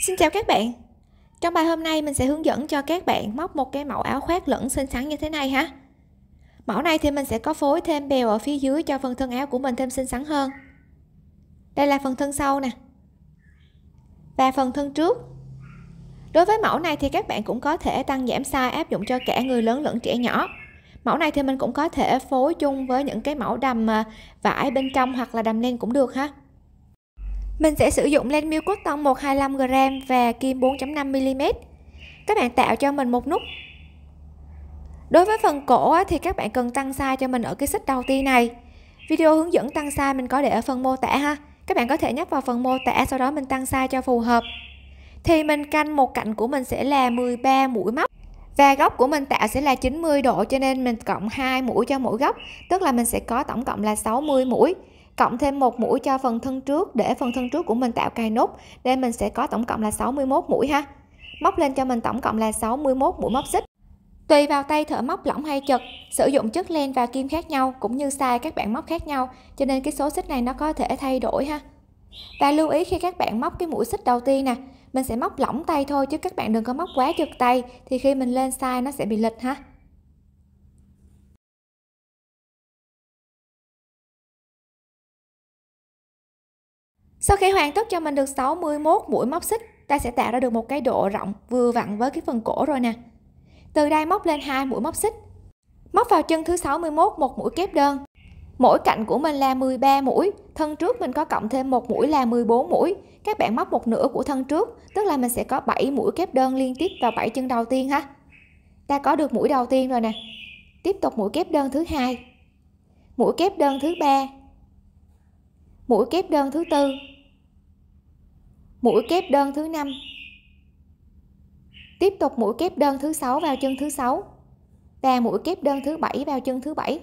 Xin chào các bạn Trong bài hôm nay mình sẽ hướng dẫn cho các bạn móc một cái mẫu áo khoác lẫn xinh xắn như thế này ha Mẫu này thì mình sẽ có phối thêm bèo ở phía dưới cho phần thân áo của mình thêm xinh xắn hơn Đây là phần thân sau nè Và phần thân trước Đối với mẫu này thì các bạn cũng có thể tăng giảm size áp dụng cho cả người lớn lẫn trẻ nhỏ Mẫu này thì mình cũng có thể phối chung với những cái mẫu đầm à, vải bên trong hoặc là đầm len cũng được ha mình sẽ sử dụng len miêu cốt tông 125g và kim 4.5mm. Các bạn tạo cho mình một nút. Đối với phần cổ thì các bạn cần tăng size cho mình ở cái xích đầu tiên này. Video hướng dẫn tăng size mình có để ở phần mô tả ha. Các bạn có thể nhấp vào phần mô tả sau đó mình tăng size cho phù hợp. Thì mình canh một cạnh của mình sẽ là 13 mũi móc và góc của mình tạo sẽ là 90 độ cho nên mình cộng 2 mũi cho mỗi góc tức là mình sẽ có tổng cộng là 60 mũi cộng thêm một mũi cho phần thân trước để phần thân trước của mình tạo cài nút nên mình sẽ có tổng cộng là 61 mũi ha móc lên cho mình tổng cộng là 61 mũi móc xích Tùy vào tay thợ móc lỏng hay chật, sử dụng chất len và kim khác nhau cũng như size các bạn móc khác nhau, cho nên cái số xích này nó có thể thay đổi ha. Và lưu ý khi các bạn móc cái mũi xích đầu tiên nè, mình sẽ móc lỏng tay thôi chứ các bạn đừng có móc quá chật tay thì khi mình lên size nó sẽ bị lệch ha. Sau khi hoàn tất cho mình được 61 mũi móc xích, ta sẽ tạo ra được một cái độ rộng vừa vặn với cái phần cổ rồi nè. Từ đây móc lên hai mũi móc xích. Móc vào chân thứ 61 một mũi kép đơn. Mỗi cạnh của mình là 13 mũi, thân trước mình có cộng thêm một mũi là 14 mũi. Các bạn móc một nửa của thân trước, tức là mình sẽ có 7 mũi kép đơn liên tiếp vào 7 chân đầu tiên ha. Ta có được mũi đầu tiên rồi nè. Tiếp tục mũi kép đơn thứ hai. Mũi kép đơn thứ ba mũi kép đơn thứ tư mũi kép đơn thứ năm tiếp tục mũi kép đơn thứ sáu vào chân thứ sáu và mũi kép đơn thứ bảy vào chân thứ bảy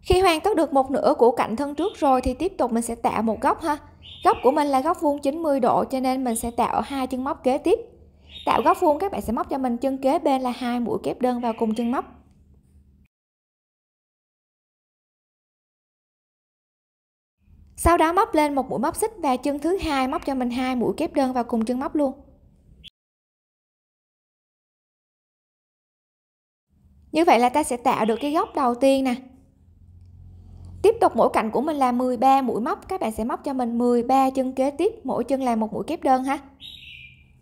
khi hoàn tất được một nửa của cạnh thân trước rồi thì tiếp tục mình sẽ tạo một góc ha góc của mình là góc vuông 90 độ cho nên mình sẽ tạo hai chân móc kế tiếp tạo góc vuông các bạn sẽ móc cho mình chân kế bên là hai mũi kép đơn vào cùng chân móc sau đó móc lên một mũi móc xích và chân thứ hai móc cho mình hai mũi kép đơn vào cùng chân móc luôn như vậy là ta sẽ tạo được cái góc đầu tiên nè tiếp tục mỗi cạnh của mình là 13 mũi móc các bạn sẽ móc cho mình 13 chân kế tiếp mỗi chân là một mũi kép đơn ha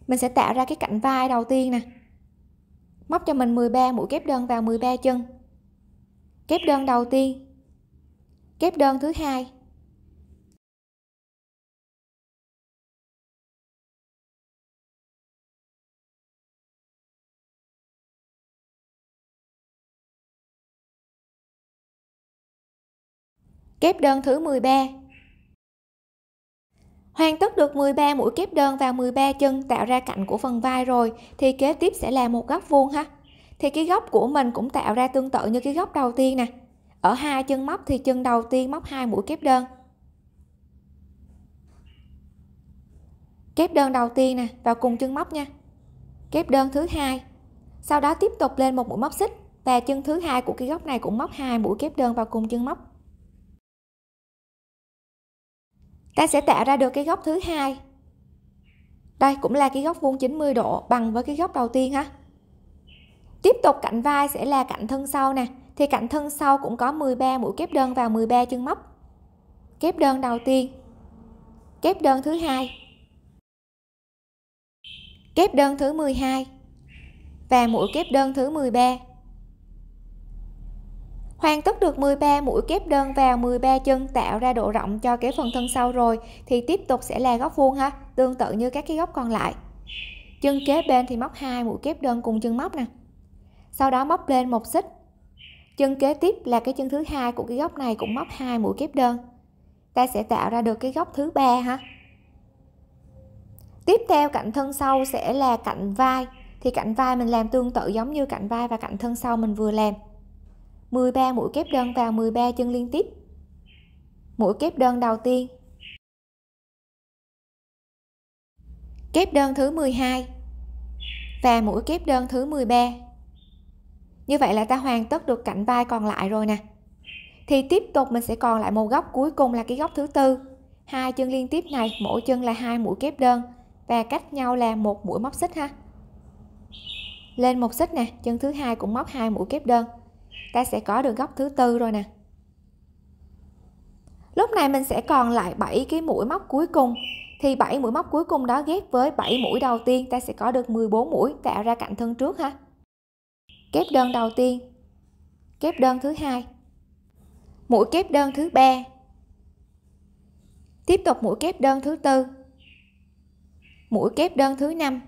mình sẽ tạo ra cái cạnh vai đầu tiên nè móc cho mình 13 mũi kép đơn vào 13 chân kép đơn đầu tiên kép đơn thứ hai kép đơn thứ 13 Hoàn tất được 13 mũi kép đơn vào 13 chân tạo ra cạnh của phần vai rồi thì kế tiếp sẽ là một góc vuông ha. Thì cái góc của mình cũng tạo ra tương tự như cái góc đầu tiên nè. Ở hai chân móc thì chân đầu tiên móc hai mũi kép đơn. Kép đơn đầu tiên nè, vào cùng chân móc nha. Kép đơn thứ hai. Sau đó tiếp tục lên một mũi móc xích và chân thứ hai của cái góc này cũng móc hai mũi kép đơn vào cùng chân móc. ta sẽ tạo ra được cái góc thứ hai đây cũng là cái góc vuông 90 độ bằng với cái góc đầu tiên ha tiếp tục cạnh vai sẽ là cạnh thân sau nè thì cạnh thân sau cũng có 13 mũi kép đơn và 13 chân móc kép đơn đầu tiên kép đơn thứ hai kép đơn thứ 12 và mũi kép đơn thứ 13 Hoàn tất được 13 mũi kép đơn vào 13 chân tạo ra độ rộng cho cái phần thân sau rồi thì tiếp tục sẽ là góc vuông ha, tương tự như các cái góc còn lại. Chân kế bên thì móc hai mũi kép đơn cùng chân móc nè. Sau đó móc lên một xích. Chân kế tiếp là cái chân thứ hai của cái góc này cũng móc hai mũi kép đơn. Ta sẽ tạo ra được cái góc thứ ba ha. Tiếp theo cạnh thân sau sẽ là cạnh vai thì cạnh vai mình làm tương tự giống như cạnh vai và cạnh thân sau mình vừa làm 13 mũi kép đơn vào 13 chân liên tiếp mũi kép đơn đầu tiên kép đơn thứ 12 và mũi kép đơn thứ 13 như vậy là ta hoàn tất được cạnh vai còn lại rồi nè thì tiếp tục mình sẽ còn lại một góc cuối cùng là cái góc thứ tư hai chân liên tiếp này mỗi chân là hai mũi kép đơn và cách nhau là một mũi móc xích ha lên một xích nè chân thứ hai cũng móc hai mũi kép đơn ta sẽ có được góc thứ tư rồi nè lúc này mình sẽ còn lại 7 cái mũi móc cuối cùng thì 7 mũi móc cuối cùng đó ghép với 7 mũi đầu tiên ta sẽ có được 14 mũi tạo ra cạnh thân trước ha kép đơn đầu tiên kép đơn thứ hai mũi kép đơn thứ ba tiếp tục mũi kép đơn thứ tư mũi kép đơn thứ năm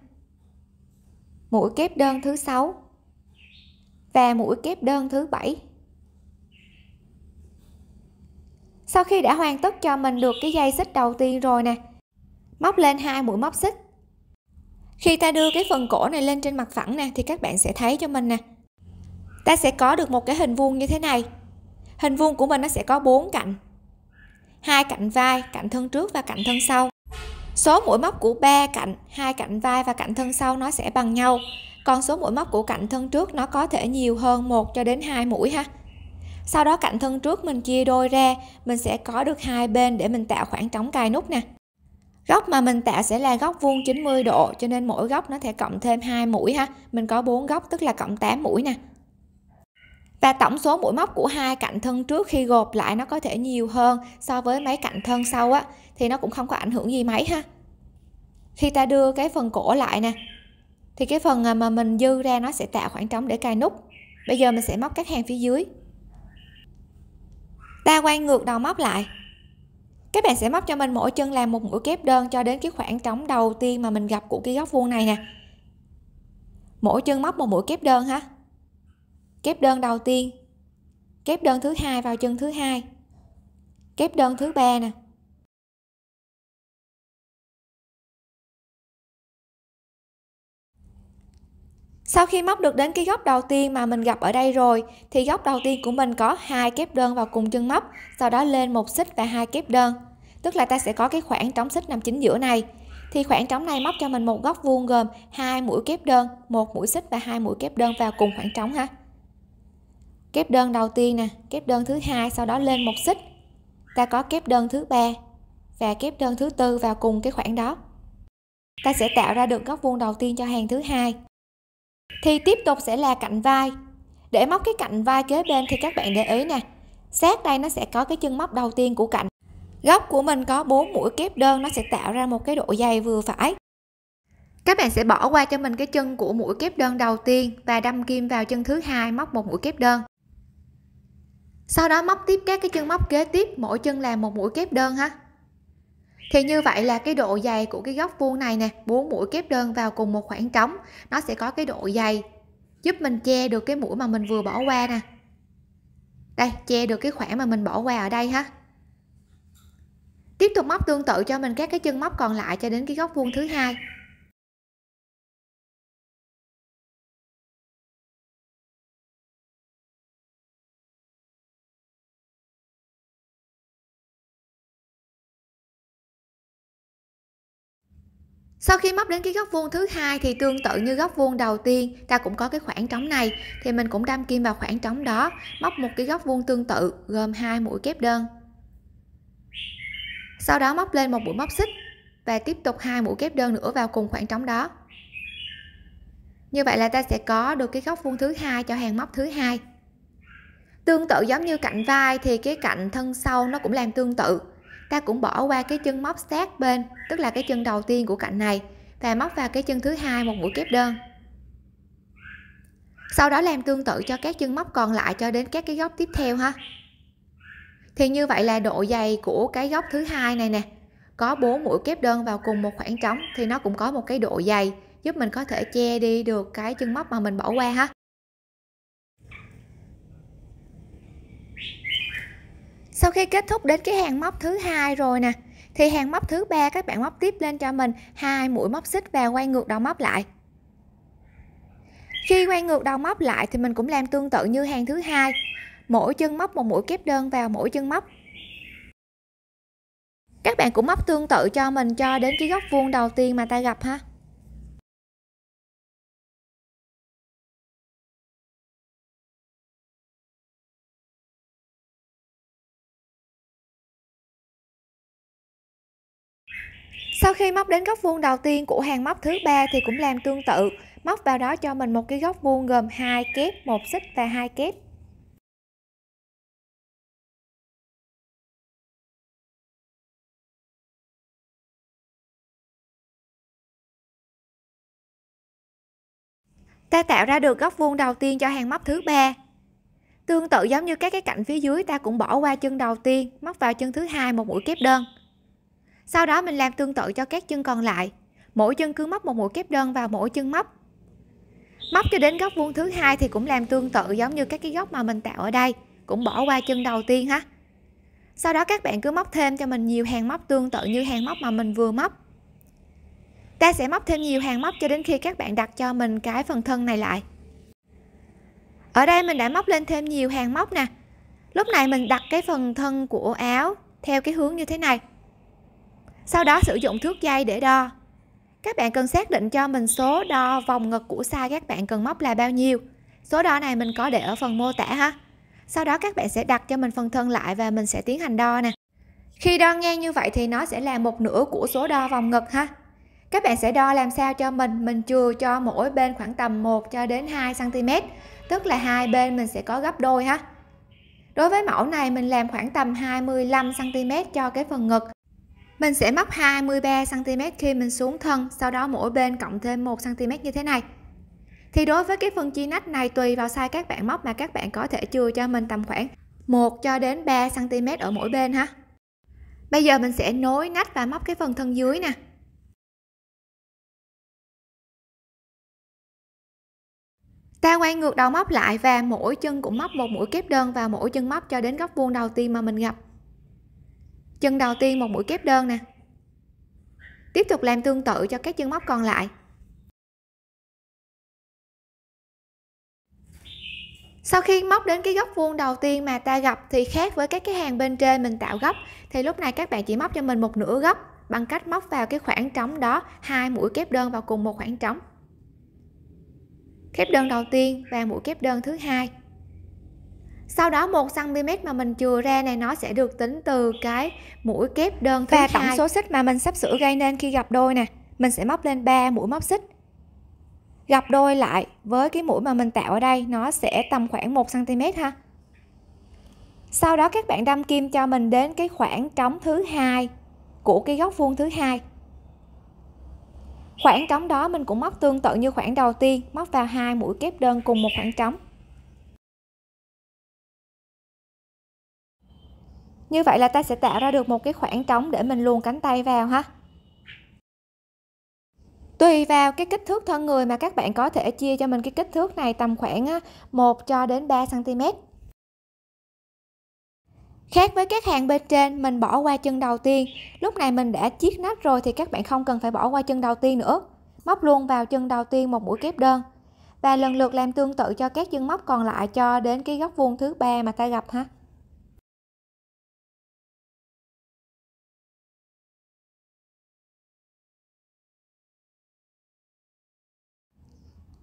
mũi kép đơn thứ sáu và mũi kép đơn thứ bảy sau khi đã hoàn tất cho mình được cái dây xích đầu tiên rồi nè móc lên hai mũi móc xích khi ta đưa cái phần cổ này lên trên mặt phẳng nè thì các bạn sẽ thấy cho mình nè ta sẽ có được một cái hình vuông như thế này hình vuông của mình nó sẽ có bốn cạnh hai cạnh vai cạnh thân trước và cạnh thân sau số mũi móc của ba cạnh hai cạnh vai và cạnh thân sau nó sẽ bằng nhau còn số mũi móc của cạnh thân trước nó có thể nhiều hơn một cho đến hai mũi ha sau đó cạnh thân trước mình chia đôi ra mình sẽ có được hai bên để mình tạo khoảng trống cài nút nè góc mà mình tạo sẽ là góc vuông 90 độ cho nên mỗi góc nó sẽ cộng thêm hai mũi ha mình có bốn góc tức là cộng 8 mũi nè và tổng số mũi móc của hai cạnh thân trước khi gộp lại nó có thể nhiều hơn so với mấy cạnh thân sau á thì nó cũng không có ảnh hưởng gì mấy ha khi ta đưa cái phần cổ lại nè thì cái phần à, mà mình dư ra nó sẽ tạo khoảng trống để cài nút bây giờ mình sẽ móc các hàng phía dưới ta quay ngược đầu móc lại các bạn sẽ móc cho mình mỗi chân làm một mũi kép đơn cho đến cái khoảng trống đầu tiên mà mình gặp của cái góc vuông này nè mỗi chân móc một mũi kép đơn hả kép đơn đầu tiên kép đơn thứ hai vào chân thứ hai kép đơn thứ ba nè Sau khi móc được đến cái góc đầu tiên mà mình gặp ở đây rồi thì góc đầu tiên của mình có hai kép đơn vào cùng chân móc, sau đó lên một xích và hai kép đơn. Tức là ta sẽ có cái khoảng trống xích nằm chính giữa này. Thì khoảng trống này móc cho mình một góc vuông gồm hai mũi kép đơn, một mũi xích và hai mũi kép đơn vào cùng khoảng trống ha. Kép đơn đầu tiên nè, kép đơn thứ hai sau đó lên một xích. Ta có kép đơn thứ ba và kép đơn thứ tư vào cùng cái khoảng đó. Ta sẽ tạo ra được góc vuông đầu tiên cho hàng thứ hai thì tiếp tục sẽ là cạnh vai để móc cái cạnh vai kế bên thì các bạn để ý nè sát đây nó sẽ có cái chân móc đầu tiên của cạnh góc của mình có 4 mũi kép đơn nó sẽ tạo ra một cái độ dày vừa phải các bạn sẽ bỏ qua cho mình cái chân của mũi kép đơn đầu tiên và đâm kim vào chân thứ hai móc một mũi kép đơn sau đó móc tiếp các cái chân móc kế tiếp mỗi chân là một mũi kép đơn ha thì như vậy là cái độ dày của cái góc vuông này nè bốn mũi kép đơn vào cùng một khoảng trống nó sẽ có cái độ dày giúp mình che được cái mũi mà mình vừa bỏ qua nè đây che được cái khoảng mà mình bỏ qua ở đây ha tiếp tục móc tương tự cho mình các cái chân móc còn lại cho đến cái góc vuông thứ hai sau khi móc đến cái góc vuông thứ hai thì tương tự như góc vuông đầu tiên ta cũng có cái khoảng trống này thì mình cũng đâm kim vào khoảng trống đó móc một cái góc vuông tương tự gồm hai mũi kép đơn sau đó móc lên một mũi móc xích và tiếp tục hai mũi kép đơn nữa vào cùng khoảng trống đó như vậy là ta sẽ có được cái góc vuông thứ hai cho hàng móc thứ hai tương tự giống như cạnh vai thì cái cạnh thân sau nó cũng làm tương tự ta cũng bỏ qua cái chân móc sát bên tức là cái chân đầu tiên của cạnh này và móc vào cái chân thứ hai một mũi kép đơn sau đó làm tương tự cho các chân móc còn lại cho đến các cái góc tiếp theo ha thì như vậy là độ dày của cái góc thứ hai này nè có bốn mũi kép đơn vào cùng một khoảng trống thì nó cũng có một cái độ dày giúp mình có thể che đi được cái chân móc mà mình bỏ qua ha sau khi kết thúc đến cái hàng móc thứ hai rồi nè thì hàng móc thứ ba các bạn móc tiếp lên cho mình hai mũi móc xích và quay ngược đầu móc lại khi quay ngược đầu móc lại thì mình cũng làm tương tự như hàng thứ hai mỗi chân móc một mũi kép đơn vào mỗi chân móc các bạn cũng móc tương tự cho mình cho đến cái góc vuông đầu tiên mà ta gặp ha Sau khi móc đến góc vuông đầu tiên của hàng móc thứ ba thì cũng làm tương tự, móc vào đó cho mình một cái góc vuông gồm hai kép, một xích và hai kép. ta tạo ra được góc vuông đầu tiên cho hàng móc thứ ba tương tự giống như các cái cạnh phía dưới ta cũng bỏ qua chân đầu tiên móc vào chân thứ hai một mũi kép đơn sau đó mình làm tương tự cho các chân còn lại. Mỗi chân cứ móc một mũi kép đơn vào mỗi chân móc. Móc cho đến góc vuông thứ hai thì cũng làm tương tự giống như các cái góc mà mình tạo ở đây, cũng bỏ qua chân đầu tiên ha. Sau đó các bạn cứ móc thêm cho mình nhiều hàng móc tương tự như hàng móc mà mình vừa móc. Ta sẽ móc thêm nhiều hàng móc cho đến khi các bạn đặt cho mình cái phần thân này lại. Ở đây mình đã móc lên thêm nhiều hàng móc nè. Lúc này mình đặt cái phần thân của áo theo cái hướng như thế này sau đó sử dụng thước dây để đo các bạn cần xác định cho mình số đo vòng ngực của size các bạn cần móc là bao nhiêu số đo này mình có để ở phần mô tả ha sau đó các bạn sẽ đặt cho mình phần thân lại và mình sẽ tiến hành đo nè khi đo ngang như vậy thì nó sẽ là một nửa của số đo vòng ngực ha các bạn sẽ đo làm sao cho mình mình chừa cho mỗi bên khoảng tầm 1 cho đến 2 cm tức là hai bên mình sẽ có gấp đôi ha đối với mẫu này mình làm khoảng tầm 25 cm cho cái phần ngực mình sẽ móc 23 cm khi mình xuống thân sau đó mỗi bên cộng thêm 1 cm như thế này thì đối với cái phần chi nách này tùy vào size các bạn móc mà các bạn có thể chừa cho mình tầm khoảng 1 cho đến 3 cm ở mỗi bên ha bây giờ mình sẽ nối nách và móc cái phần thân dưới nè ta quay ngược đầu móc lại và mỗi chân cũng móc một mũi kép đơn vào mỗi chân móc cho đến góc vuông đầu tiên mà mình gặp chân đầu tiên một mũi kép đơn nè tiếp tục làm tương tự cho các chân móc còn lại sau khi móc đến cái góc vuông đầu tiên mà ta gặp thì khác với các cái hàng bên trên mình tạo góc thì lúc này các bạn chỉ móc cho mình một nửa góc bằng cách móc vào cái khoảng trống đó hai mũi kép đơn vào cùng một khoảng trống kép đơn đầu tiên và mũi kép đơn thứ hai sau đó 1 cm mà mình chừa ra này nó sẽ được tính từ cái mũi kép đơn thứ và tổng số xích mà mình sắp sửa gây nên khi gặp đôi nè mình sẽ móc lên 3 mũi móc xích gặp đôi lại với cái mũi mà mình tạo ở đây nó sẽ tầm khoảng 1 cm ha sau đó các bạn đâm kim cho mình đến cái khoảng trống thứ hai của cái góc vuông thứ hai khoảng trống đó mình cũng móc tương tự như khoảng đầu tiên móc vào hai mũi kép đơn cùng một khoảng trống như vậy là ta sẽ tạo ra được một cái khoảng trống để mình luôn cánh tay vào ha tùy vào cái kích thước thân người mà các bạn có thể chia cho mình cái kích thước này tầm khoảng 1 cho đến 3 cm Khác với các hàng bên trên, mình bỏ qua chân đầu tiên. Lúc này mình đã chiết nách rồi thì các bạn không cần phải bỏ qua chân đầu tiên nữa. Móc luôn vào chân đầu tiên một mũi kép đơn. Và lần lượt làm tương tự cho các chân móc còn lại cho đến cái góc vuông thứ ba mà ta gặp ha.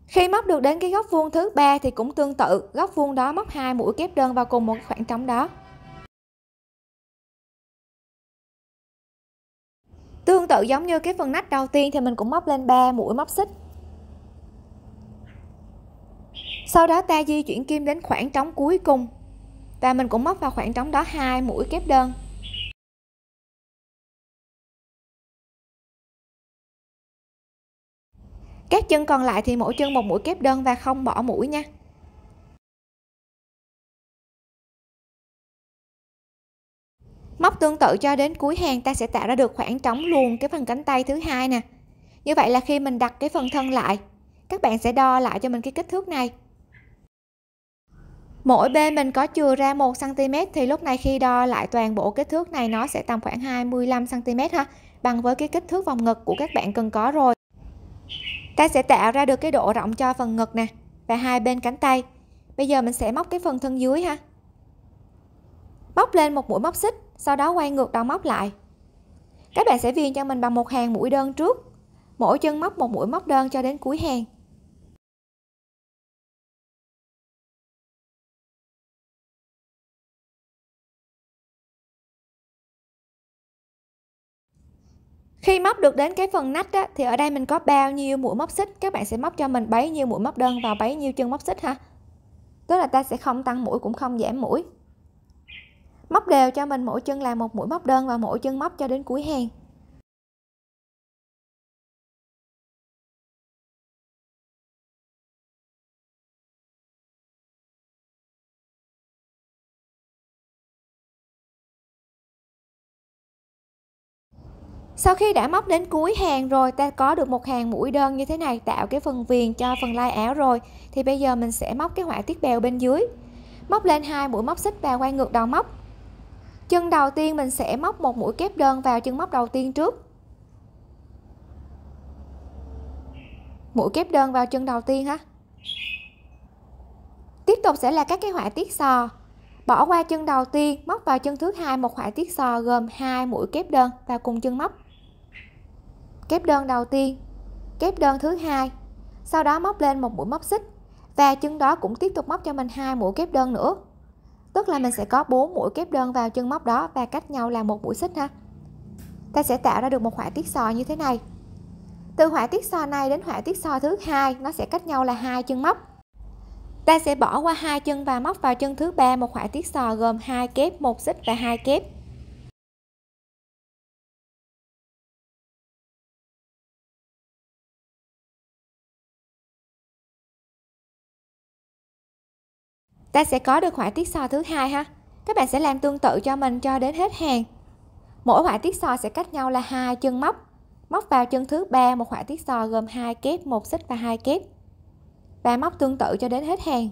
Khi móc được đến cái góc vuông thứ ba thì cũng tương tự, góc vuông đó móc hai mũi kép đơn vào cùng một khoảng trống đó. Tương tự giống như cái phần nách đầu tiên thì mình cũng móc lên 3 mũi móc xích. Sau đó ta di chuyển kim đến khoảng trống cuối cùng và mình cũng móc vào khoảng trống đó hai mũi kép đơn. các chân còn lại thì mỗi chân một mũi kép đơn và không bỏ mũi nha móc tương tự cho đến cuối hàng ta sẽ tạo ra được khoảng trống luôn cái phần cánh tay thứ hai nè như vậy là khi mình đặt cái phần thân lại các bạn sẽ đo lại cho mình cái kích thước này mỗi bên mình có chừa ra 1 cm thì lúc này khi đo lại toàn bộ kích thước này nó sẽ tầm khoảng 25 cm ha bằng với cái kích thước vòng ngực của các bạn cần có rồi ta sẽ tạo ra được cái độ rộng cho phần ngực nè và hai bên cánh tay bây giờ mình sẽ móc cái phần thân dưới ha móc lên một mũi móc xích sau đó quay ngược đầu móc lại các bạn sẽ viên cho mình bằng một hàng mũi đơn trước mỗi chân móc một mũi móc đơn cho đến cuối hàng khi móc được đến cái phần nách á, thì ở đây mình có bao nhiêu mũi móc xích các bạn sẽ móc cho mình bấy nhiêu mũi móc đơn vào bấy nhiêu chân móc xích ha tức là ta sẽ không tăng mũi cũng không giảm mũi móc đều cho mình mỗi chân là một mũi móc đơn và mỗi chân móc cho đến cuối hàng sau khi đã móc đến cuối hàng rồi ta có được một hàng mũi đơn như thế này tạo cái phần viền cho phần lai áo rồi thì bây giờ mình sẽ móc cái họa tiết bèo bên dưới móc lên hai mũi móc xích và quay ngược đầu móc chân đầu tiên mình sẽ móc một mũi kép đơn vào chân móc đầu tiên trước mũi kép đơn vào chân đầu tiên ha tiếp tục sẽ là các cái họa tiết sò bỏ qua chân đầu tiên móc vào chân thứ hai một họa tiết sò gồm hai mũi kép đơn và cùng chân móc kép đơn đầu tiên kép đơn thứ hai sau đó móc lên một mũi móc xích và chân đó cũng tiếp tục móc cho mình hai mũi kép đơn nữa tức là mình sẽ có bốn mũi kép đơn vào chân móc đó và cách nhau là một mũi xích ha ta sẽ tạo ra được một họa tiết sò như thế này từ họa tiết sò này đến họa tiết sò thứ hai nó sẽ cách nhau là hai chân móc ta sẽ bỏ qua hai chân và móc vào chân thứ ba một họa tiết sò gồm hai kép một xích và hai kép ta sẽ có được họa tiết so thứ hai ha các bạn sẽ làm tương tự cho mình cho đến hết hàng mỗi họa tiết so sẽ cách nhau là hai chân móc móc vào chân thứ ba một họa tiết so gồm hai kép một xích và hai kép và móc tương tự cho đến hết hàng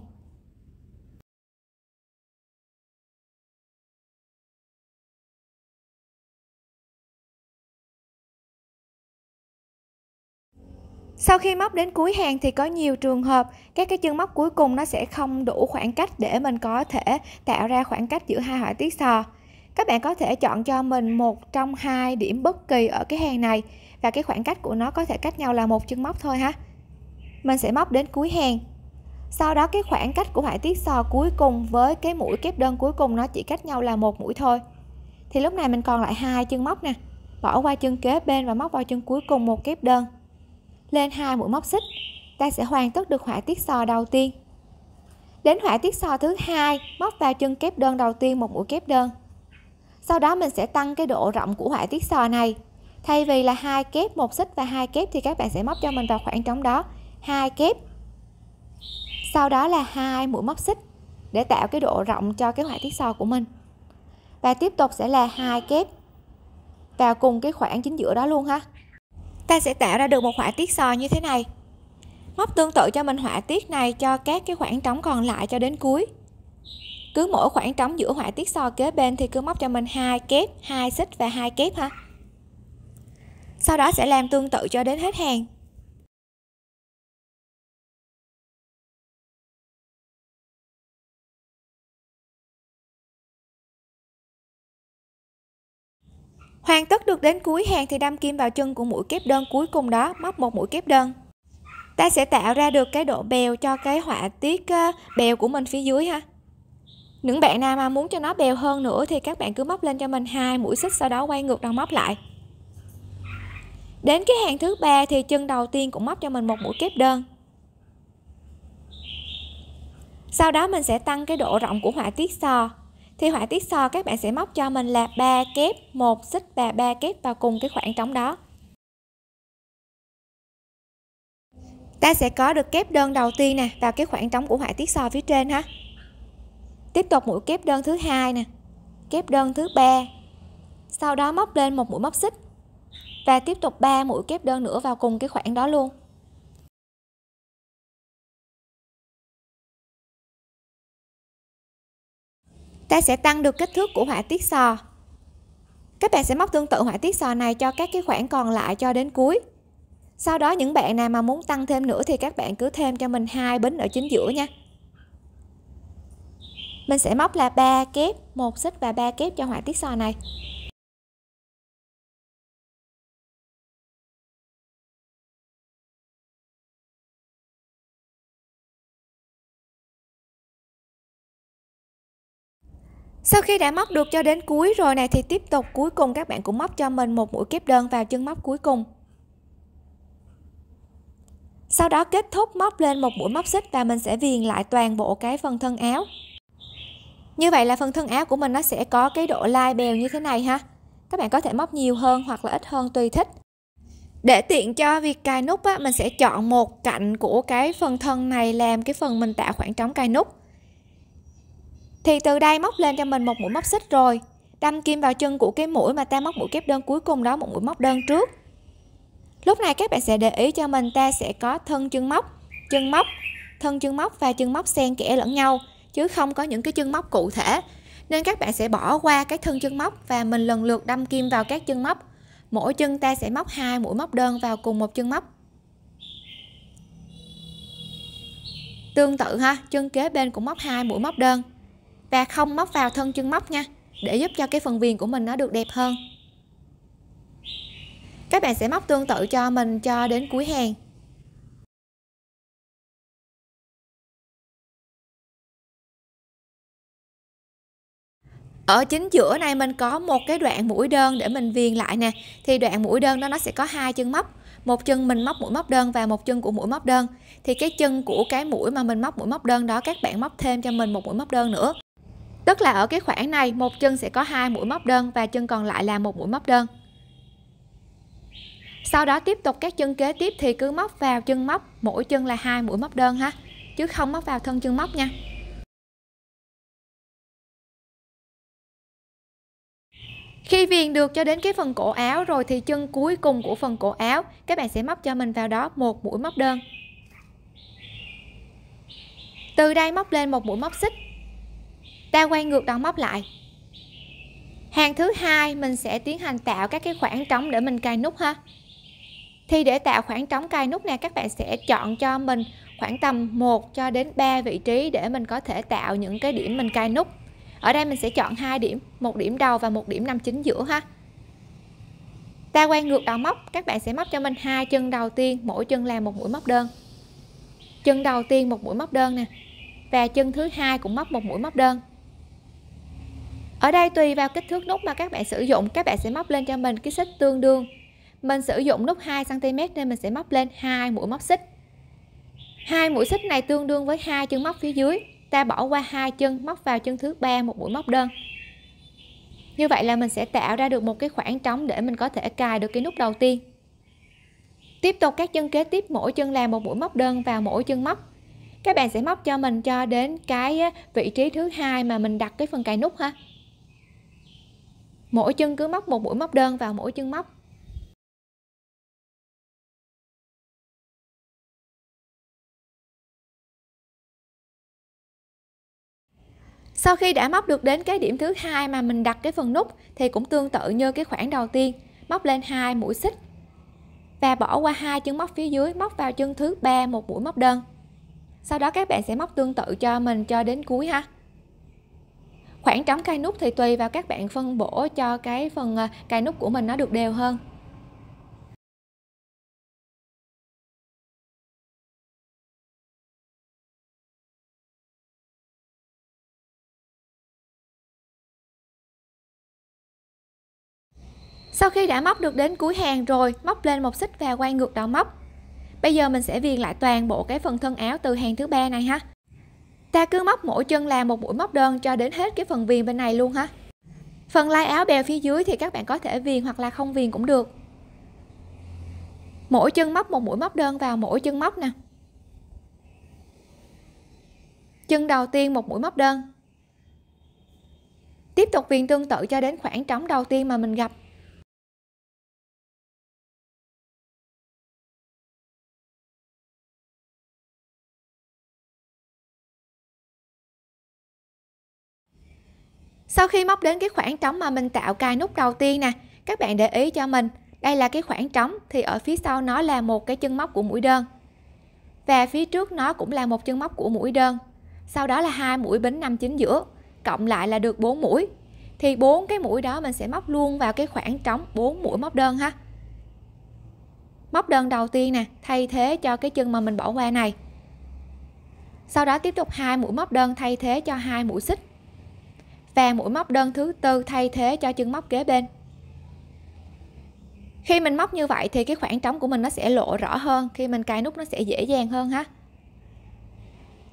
Sau khi móc đến cuối hàng thì có nhiều trường hợp các cái chân móc cuối cùng nó sẽ không đủ khoảng cách để mình có thể tạo ra khoảng cách giữa hai họa tiết sò. Các bạn có thể chọn cho mình một trong hai điểm bất kỳ ở cái hàng này và cái khoảng cách của nó có thể cách nhau là một chân móc thôi ha. Mình sẽ móc đến cuối hàng. Sau đó cái khoảng cách của họa tiết sò cuối cùng với cái mũi kép đơn cuối cùng nó chỉ cách nhau là một mũi thôi. Thì lúc này mình còn lại hai chân móc nè. Bỏ qua chân kế bên và móc vào chân cuối cùng một kép đơn lên hai mũi móc xích ta sẽ hoàn tất được họa tiết sò đầu tiên đến họa tiết sò thứ hai móc vào chân kép đơn đầu tiên một mũi kép đơn sau đó mình sẽ tăng cái độ rộng của họa tiết sò này thay vì là hai kép một xích và hai kép thì các bạn sẽ móc cho mình vào khoảng trống đó hai kép sau đó là hai mũi móc xích để tạo cái độ rộng cho cái họa tiết sò của mình và tiếp tục sẽ là hai kép vào cùng cái khoảng chính giữa đó luôn ha ta sẽ tạo ra được một họa tiết sò như thế này móc tương tự cho mình họa tiết này cho các cái khoảng trống còn lại cho đến cuối cứ mỗi khoảng trống giữa họa tiết sò kế bên thì cứ móc cho mình hai kép hai xích và hai kép ha sau đó sẽ làm tương tự cho đến hết hàng Hoàn tất được đến cuối hàng thì đâm kim vào chân của mũi kép đơn cuối cùng đó, móc một mũi kép đơn. Ta sẽ tạo ra được cái độ bèo cho cái họa tiết ờ, bèo của mình phía dưới ha. Những bạn nào mà muốn cho nó bèo hơn nữa thì các bạn cứ móc lên cho mình hai mũi xích sau đó quay ngược đầu móc lại. Đến cái hàng thứ ba thì chân đầu tiên cũng móc cho mình một mũi kép đơn. Sau đó mình sẽ tăng cái độ rộng của họa tiết sò. So thì họa tiết so các bạn sẽ móc cho mình là 3 kép 1 xích và 3 kép vào cùng cái khoảng trống đó ta sẽ có được kép đơn đầu tiên nè vào cái khoảng trống của họa tiết so phía trên ha tiếp tục mũi kép đơn thứ hai nè kép đơn thứ ba sau đó móc lên một mũi móc xích và tiếp tục 3 mũi kép đơn nữa vào cùng cái khoảng đó luôn ta sẽ tăng được kích thước của họa tiết sò các bạn sẽ móc tương tự họa tiết sò này cho các cái khoảng còn lại cho đến cuối sau đó những bạn nào mà muốn tăng thêm nữa thì các bạn cứ thêm cho mình hai bính ở chính giữa nha mình sẽ móc là ba kép một xích và ba kép cho họa tiết sò này Sau khi đã móc được cho đến cuối rồi này thì tiếp tục cuối cùng các bạn cũng móc cho mình một mũi kép đơn vào chân móc cuối cùng. Sau đó kết thúc móc lên một mũi móc xích và mình sẽ viền lại toàn bộ cái phần thân áo. Như vậy là phần thân áo của mình nó sẽ có cái độ lai bèo như thế này ha. Các bạn có thể móc nhiều hơn hoặc là ít hơn tùy thích. Để tiện cho việc cài nút á, mình sẽ chọn một cạnh của cái phần thân này làm cái phần mình tạo khoảng trống cài nút thì từ đây móc lên cho mình một mũi móc xích rồi đâm kim vào chân của cái mũi mà ta móc mũi kép đơn cuối cùng đó một mũi móc đơn trước lúc này các bạn sẽ để ý cho mình ta sẽ có thân chân móc chân móc thân chân móc và chân móc xen kẽ lẫn nhau chứ không có những cái chân móc cụ thể nên các bạn sẽ bỏ qua cái thân chân móc và mình lần lượt đâm kim vào các chân móc mỗi chân ta sẽ móc hai mũi móc đơn vào cùng một chân móc tương tự ha chân kế bên cũng móc hai mũi móc đơn và không móc vào thân chân móc nha để giúp cho cái phần viền của mình nó được đẹp hơn các bạn sẽ móc tương tự cho mình cho đến cuối hàng ở chính giữa này mình có một cái đoạn mũi đơn để mình viền lại nè thì đoạn mũi đơn đó nó sẽ có hai chân móc một chân mình móc mũi móc đơn và một chân của mũi móc đơn thì cái chân của cái mũi mà mình móc mũi móc đơn đó các bạn móc thêm cho mình một mũi móc đơn nữa Tức là ở cái khoảng này một chân sẽ có hai mũi móc đơn và chân còn lại là một mũi móc đơn. Sau đó tiếp tục các chân kế tiếp thì cứ móc vào chân móc, mỗi chân là hai mũi móc đơn ha, chứ không móc vào thân chân móc nha. Khi viền được cho đến cái phần cổ áo rồi thì chân cuối cùng của phần cổ áo, các bạn sẽ móc cho mình vào đó một mũi móc đơn. Từ đây móc lên một mũi móc xích ta quay ngược đòn móc lại hàng thứ hai mình sẽ tiến hành tạo các cái khoảng trống để mình cài nút ha thì để tạo khoảng trống cài nút này các bạn sẽ chọn cho mình khoảng tầm 1 cho đến 3 vị trí để mình có thể tạo những cái điểm mình cài nút ở đây mình sẽ chọn hai điểm một điểm đầu và một điểm nằm chính giữa ha ta quay ngược đầu móc các bạn sẽ móc cho mình hai chân đầu tiên mỗi chân là một mũi móc đơn chân đầu tiên một mũi móc đơn nè và chân thứ hai cũng móc một mũi móc đơn ở đây tùy vào kích thước nút mà các bạn sử dụng các bạn sẽ móc lên cho mình cái xích tương đương mình sử dụng nút 2 cm nên mình sẽ móc lên hai mũi móc xích hai mũi xích này tương đương với hai chân móc phía dưới ta bỏ qua hai chân móc vào chân thứ ba một mũi móc đơn như vậy là mình sẽ tạo ra được một cái khoảng trống để mình có thể cài được cái nút đầu tiên tiếp tục các chân kế tiếp mỗi chân làm một mũi móc đơn vào mỗi chân móc các bạn sẽ móc cho mình cho đến cái vị trí thứ hai mà mình đặt cái phần cài nút ha mỗi chân cứ móc một mũi móc đơn vào mỗi chân móc sau khi đã móc được đến cái điểm thứ hai mà mình đặt cái phần nút thì cũng tương tự như cái khoảng đầu tiên móc lên hai mũi xích và bỏ qua hai chân móc phía dưới móc vào chân thứ ba một mũi móc đơn sau đó các bạn sẽ móc tương tự cho mình cho đến cuối ha khoảng trống cài nút thì tùy vào các bạn phân bổ cho cái phần ờ, cài nút của mình nó được đều hơn Sau khi đã móc được đến cuối hàng rồi, móc lên một xích và quay ngược đầu móc. Bây giờ mình sẽ viền lại toàn bộ cái phần thân áo từ hàng thứ ba này ha ta cứ móc mỗi chân làm một mũi móc đơn cho đến hết cái phần viền bên này luôn ha phần lai áo bèo phía dưới thì các bạn có thể viền hoặc là không viền cũng được mỗi chân móc một mũi móc đơn vào mỗi chân móc nè chân đầu tiên một mũi móc đơn tiếp tục viền tương tự cho đến khoảng trống đầu tiên mà mình gặp sau khi móc đến cái khoảng trống mà mình tạo cài nút đầu tiên nè các bạn để ý cho mình đây là cái khoảng trống thì ở phía sau nó là một cái chân móc của mũi đơn và phía trước nó cũng là một chân móc của mũi đơn sau đó là hai mũi bính nằm chính giữa cộng lại là được 4 mũi thì bốn cái mũi đó mình sẽ móc luôn vào cái khoảng trống 4 mũi móc đơn ha móc đơn đầu tiên nè thay thế cho cái chân mà mình bỏ qua này sau đó tiếp tục hai mũi móc đơn thay thế cho hai mũi xích và mũi móc đơn thứ tư thay thế cho chân móc kế bên khi mình móc như vậy thì cái khoảng trống của mình nó sẽ lộ rõ hơn khi mình cài nút nó sẽ dễ dàng hơn ha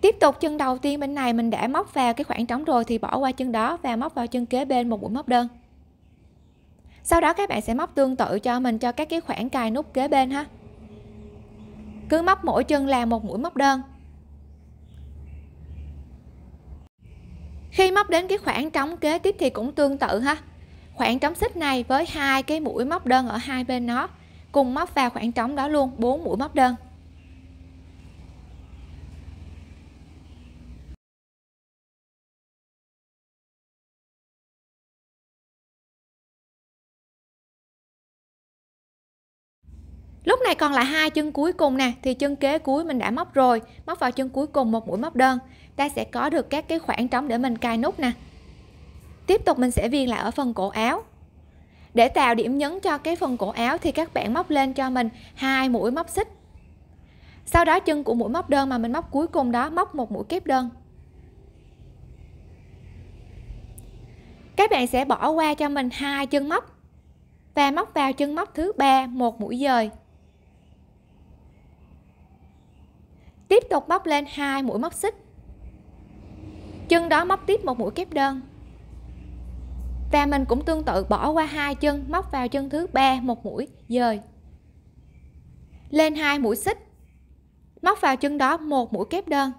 tiếp tục chân đầu tiên bên này mình đã móc vào cái khoảng trống rồi thì bỏ qua chân đó và móc vào chân kế bên một mũi móc đơn sau đó các bạn sẽ móc tương tự cho mình cho các cái khoảng cài nút kế bên ha cứ móc mỗi chân là một mũi móc đơn khi móc đến cái khoảng trống kế tiếp thì cũng tương tự ha khoảng trống xích này với hai cái mũi móc đơn ở hai bên nó cùng móc vào khoảng trống đó luôn bốn mũi móc đơn lúc này còn lại hai chân cuối cùng nè thì chân kế cuối mình đã móc rồi móc vào chân cuối cùng một mũi móc đơn ta sẽ có được các cái khoảng trống để mình cài nút nè tiếp tục mình sẽ viền lại ở phần cổ áo để tạo điểm nhấn cho cái phần cổ áo thì các bạn móc lên cho mình hai mũi móc xích sau đó chân của mũi móc đơn mà mình móc cuối cùng đó móc một mũi kép đơn các bạn sẽ bỏ qua cho mình hai chân móc và móc vào chân móc thứ ba một mũi dời tiếp tục móc lên hai mũi móc xích chân đó móc tiếp một mũi kép đơn và mình cũng tương tự bỏ qua hai chân móc vào chân thứ ba một mũi dời lên hai mũi xích móc vào chân đó một mũi kép đơn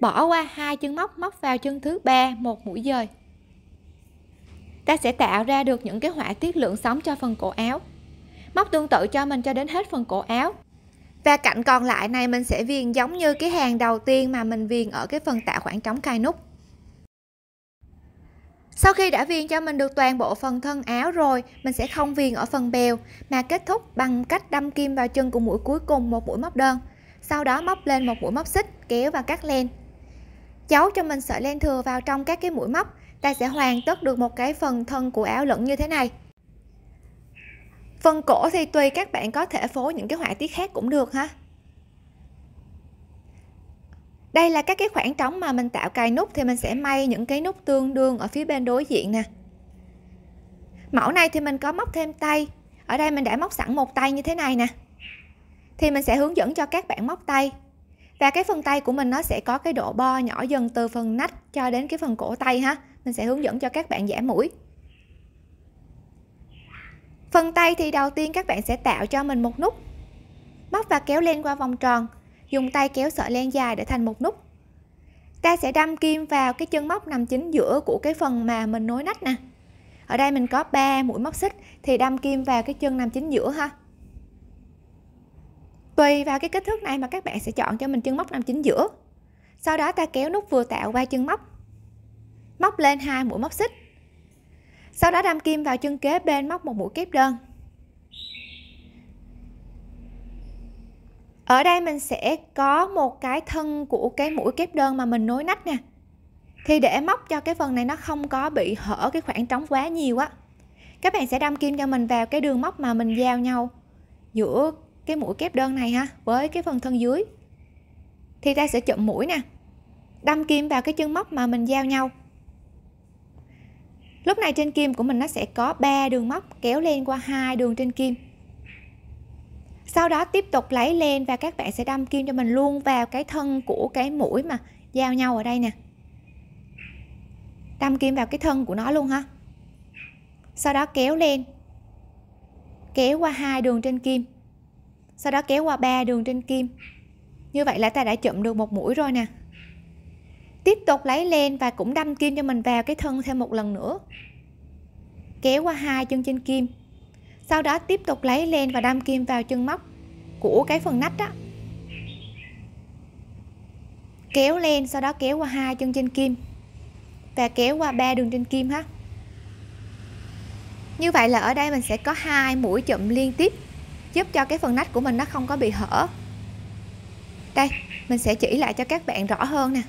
bỏ qua hai chân móc móc vào chân thứ ba một mũi dời ta sẽ tạo ra được những cái họa tiết lượng sóng cho phần cổ áo móc tương tự cho mình cho đến hết phần cổ áo và cạnh còn lại này mình sẽ viền giống như cái hàng đầu tiên mà mình viền ở cái phần tạo khoảng trống cài nút sau khi đã viền cho mình được toàn bộ phần thân áo rồi, mình sẽ không viền ở phần bèo mà kết thúc bằng cách đâm kim vào chân của mũi cuối cùng một mũi móc đơn. Sau đó móc lên một mũi móc xích, kéo và cắt len. Giấu cho mình sợi len thừa vào trong các cái mũi móc, ta sẽ hoàn tất được một cái phần thân của áo lẫn như thế này phần cổ thì tùy các bạn có thể phối những cái họa tiết khác cũng được ha đây là các cái khoảng trống mà mình tạo cài nút thì mình sẽ may những cái nút tương đương ở phía bên đối diện nè mẫu này thì mình có móc thêm tay ở đây mình đã móc sẵn một tay như thế này nè thì mình sẽ hướng dẫn cho các bạn móc tay và cái phần tay của mình nó sẽ có cái độ bo nhỏ dần từ phần nách cho đến cái phần cổ tay ha mình sẽ hướng dẫn cho các bạn giả mũi phần tay thì đầu tiên các bạn sẽ tạo cho mình một nút móc và kéo len qua vòng tròn dùng tay kéo sợi len dài để thành một nút ta sẽ đâm kim vào cái chân móc nằm chính giữa của cái phần mà mình nối nách nè ở đây mình có 3 mũi móc xích thì đâm kim vào cái chân nằm chính giữa ha tùy vào cái kích thước này mà các bạn sẽ chọn cho mình chân móc nằm chính giữa sau đó ta kéo nút vừa tạo qua chân móc móc lên hai mũi móc xích sau đó đâm kim vào chân kế bên móc một mũi kép đơn. Ở đây mình sẽ có một cái thân của cái mũi kép đơn mà mình nối nách nè. Thì để móc cho cái phần này nó không có bị hở cái khoảng trống quá nhiều á. Các bạn sẽ đâm kim cho mình vào cái đường móc mà mình giao nhau giữa cái mũi kép đơn này ha với cái phần thân dưới. Thì ta sẽ chụm mũi nè. Đâm kim vào cái chân móc mà mình giao nhau lúc này trên kim của mình nó sẽ có ba đường móc kéo lên qua hai đường trên kim sau đó tiếp tục lấy lên và các bạn sẽ đâm kim cho mình luôn vào cái thân của cái mũi mà giao nhau ở đây nè đâm kim vào cái thân của nó luôn ha sau đó kéo lên kéo qua hai đường trên kim sau đó kéo qua ba đường trên kim như vậy là ta đã chụm được một mũi rồi nè tiếp tục lấy len và cũng đâm kim cho mình vào cái thân thêm một lần nữa kéo qua hai chân trên kim sau đó tiếp tục lấy len và đâm kim vào chân móc của cái phần nách đó kéo lên sau đó kéo qua hai chân trên kim và kéo qua ba đường trên kim ha như vậy là ở đây mình sẽ có hai mũi chậm liên tiếp giúp cho cái phần nách của mình nó không có bị hở đây mình sẽ chỉ lại cho các bạn rõ hơn nè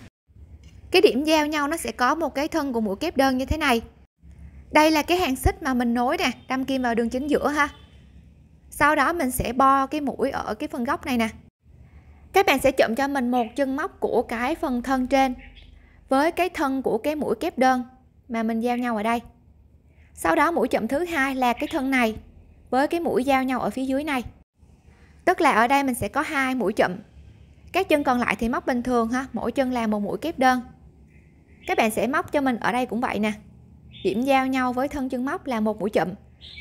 cái điểm giao nhau nó sẽ có một cái thân của mũi kép đơn như thế này đây là cái hàng xích mà mình nối nè đâm kim vào đường chính giữa ha sau đó mình sẽ bo cái mũi ở cái phần góc này nè các bạn sẽ chụm cho mình một chân móc của cái phần thân trên với cái thân của cái mũi kép đơn mà mình giao nhau ở đây sau đó mũi chậm thứ hai là cái thân này với cái mũi giao nhau ở phía dưới này tức là ở đây mình sẽ có hai mũi chậm các chân còn lại thì móc bình thường ha mỗi chân là một mũi kép đơn các bạn sẽ móc cho mình ở đây cũng vậy nè điểm giao nhau với thân chân móc là một mũi chậm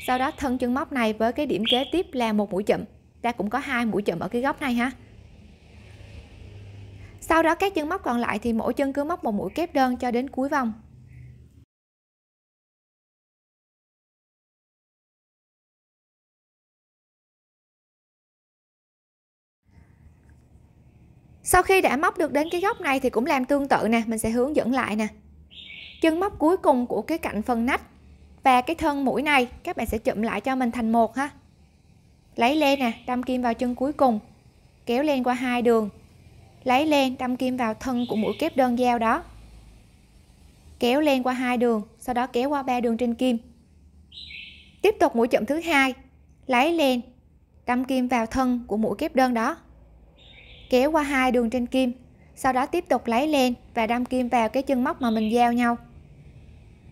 sau đó thân chân móc này với cái điểm kế tiếp là một mũi chậm ta cũng có hai mũi chậm ở cái góc này ha sau đó các chân móc còn lại thì mỗi chân cứ móc một mũi kép đơn cho đến cuối vòng sau khi đã móc được đến cái góc này thì cũng làm tương tự nè mình sẽ hướng dẫn lại nè chân móc cuối cùng của cái cạnh phần nách và cái thân mũi này các bạn sẽ chụm lại cho mình thành một ha lấy len nè đâm kim vào chân cuối cùng kéo lên qua hai đường lấy len, đâm kim vào thân của mũi kép đơn dao đó kéo len qua hai đường sau đó kéo qua ba đường trên kim tiếp tục mũi chụm thứ hai lấy len, đâm kim vào thân của mũi kép đơn đó kéo qua hai đường trên kim sau đó tiếp tục lấy len và đâm kim vào cái chân móc mà mình giao nhau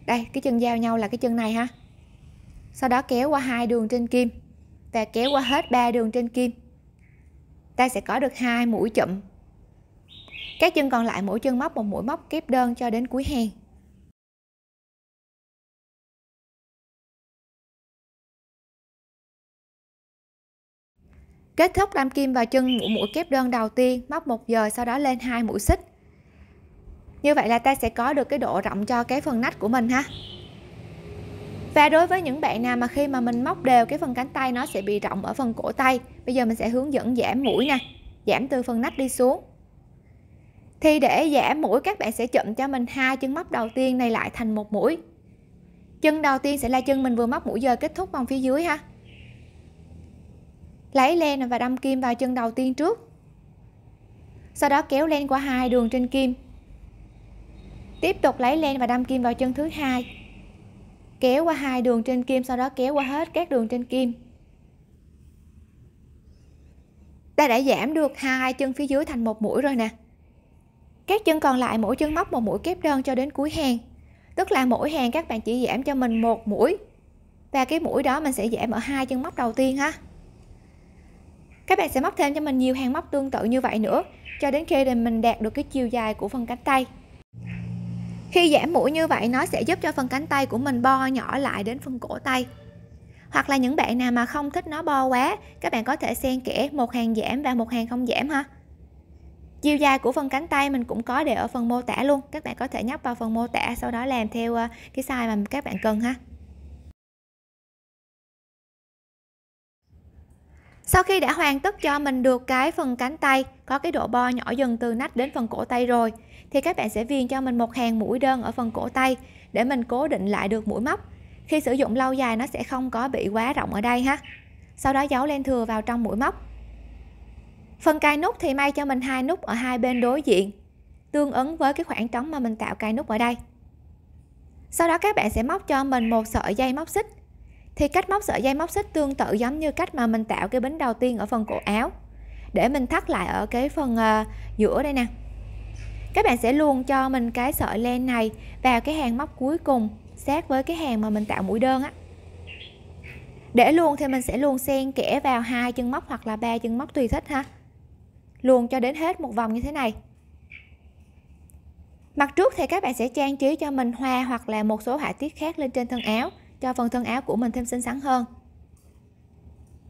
đây cái chân giao nhau là cái chân này ha sau đó kéo qua hai đường trên kim và kéo qua hết ba đường trên kim ta sẽ có được hai mũi chậm, các chân còn lại mỗi chân móc một mũi móc kép đơn cho đến cuối hàng Kết thúc làm kim vào chân mũi mũi kép đơn đầu tiên, móc một giờ sau đó lên hai mũi xích. Như vậy là ta sẽ có được cái độ rộng cho cái phần nách của mình ha. Và đối với những bạn nào mà khi mà mình móc đều cái phần cánh tay nó sẽ bị rộng ở phần cổ tay. Bây giờ mình sẽ hướng dẫn giảm mũi nè, giảm từ phần nách đi xuống. Thì để giảm mũi các bạn sẽ chậm cho mình hai chân móc đầu tiên này lại thành một mũi. Chân đầu tiên sẽ là chân mình vừa móc mũi giờ kết thúc vòng phía dưới ha lấy len và đâm kim vào chân đầu tiên trước sau đó kéo len qua hai đường trên kim tiếp tục lấy len và đâm kim vào chân thứ hai kéo qua hai đường trên kim sau đó kéo qua hết các đường trên kim ta đã giảm được hai chân phía dưới thành một mũi rồi nè các chân còn lại mỗi chân móc một mũi kép đơn cho đến cuối hàng tức là mỗi hàng các bạn chỉ giảm cho mình một mũi và cái mũi đó mình sẽ giảm ở hai chân móc đầu tiên ha các bạn sẽ móc thêm cho mình nhiều hàng móc tương tự như vậy nữa cho đến khi mình đạt được cái chiều dài của phần cánh tay. Khi giảm mũi như vậy nó sẽ giúp cho phần cánh tay của mình bo nhỏ lại đến phần cổ tay. Hoặc là những bạn nào mà không thích nó bo quá, các bạn có thể xen kẽ một hàng giảm và một hàng không giảm ha. Chiều dài của phần cánh tay mình cũng có để ở phần mô tả luôn, các bạn có thể nhấp vào phần mô tả sau đó làm theo ờ, cái size mà các bạn cần ha. sau khi đã hoàn tất cho mình được cái phần cánh tay có cái độ bo nhỏ dần từ nách đến phần cổ tay rồi thì các bạn sẽ viền cho mình một hàng mũi đơn ở phần cổ tay để mình cố định lại được mũi móc khi sử dụng lâu dài nó sẽ không có bị quá rộng ở đây ha sau đó giấu len thừa vào trong mũi móc phần cài nút thì may cho mình hai nút ở hai bên đối diện tương ứng với cái khoảng trống mà mình tạo cài nút ở đây sau đó các bạn sẽ móc cho mình một sợi dây móc xích thì cách móc sợi dây móc xích tương tự giống như cách mà mình tạo cái bính đầu tiên ở phần cổ áo để mình thắt lại ở cái phần uh, giữa đây nè các bạn sẽ luôn cho mình cái sợi len này vào cái hàng móc cuối cùng sát với cái hàng mà mình tạo mũi đơn á để luôn thì mình sẽ luôn xen kẽ vào hai chân móc hoặc là ba chân móc tùy thích ha luồn cho đến hết một vòng như thế này mặt trước thì các bạn sẽ trang trí cho mình hoa hoặc là một số họa tiết khác lên trên thân áo cho phần thân áo của mình thêm xinh xắn hơn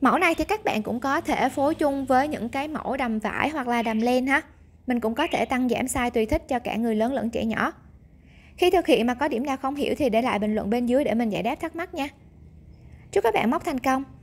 mẫu này thì các bạn cũng có thể phối chung với những cái mẫu đầm vải hoặc là đầm len ha mình cũng có thể tăng giảm size tùy thích cho cả người lớn lẫn trẻ nhỏ khi thực hiện mà có điểm nào không hiểu thì để lại bình luận bên dưới để mình giải đáp thắc mắc nha chúc các bạn móc thành công